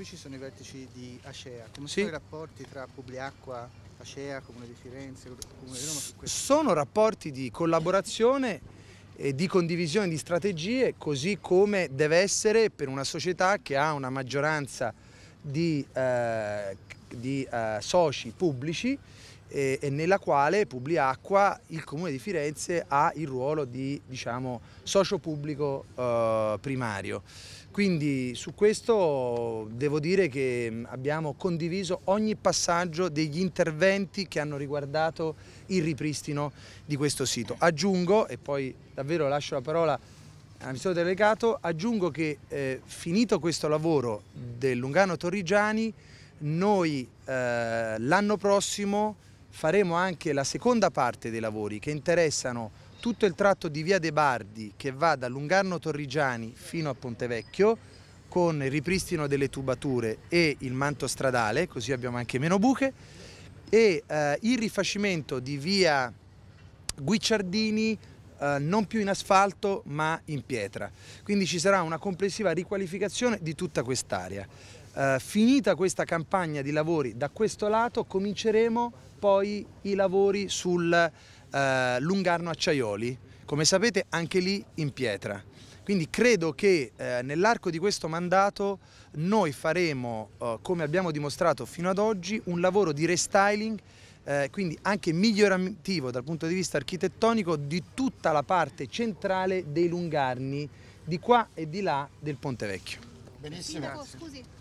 qui ci sono i vertici di Acea. Come sì. sono i rapporti tra Publiacqua, Acea, Comune di Firenze, Comune di Roma? Su sono rapporti di collaborazione e di condivisione di strategie, così come deve essere per una società che ha una maggioranza di, eh, di eh, soci pubblici e, e nella quale Publiacqua, il Comune di Firenze, ha il ruolo di diciamo, socio pubblico eh, primario. Quindi su questo devo dire che mm, abbiamo condiviso ogni passaggio degli interventi che hanno riguardato il ripristino di questo sito. Aggiungo, e poi davvero lascio la parola all'amministratore delegato, aggiungo che eh, finito questo lavoro del Lungano Torrigiani, noi eh, l'anno prossimo faremo anche la seconda parte dei lavori che interessano tutto il tratto di via De Bardi che va da Lungarno Torrigiani fino a Pontevecchio con il ripristino delle tubature e il manto stradale, così abbiamo anche meno buche, e eh, il rifacimento di via Guicciardini eh, non più in asfalto ma in pietra. Quindi ci sarà una complessiva riqualificazione di tutta quest'area. Eh, finita questa campagna di lavori da questo lato cominceremo poi i lavori sul uh, Lungarno Acciaioli, come sapete anche lì in pietra. Quindi credo che uh, nell'arco di questo mandato noi faremo, come abbiamo dimostrato fino ad oggi, un lavoro di restyling eh, quindi anche migliorativo dal punto di vista architettonico di tutta la parte centrale dei Lungarni di qua e di là del Ponte Vecchio. Benissimo. Sindaco, scusi,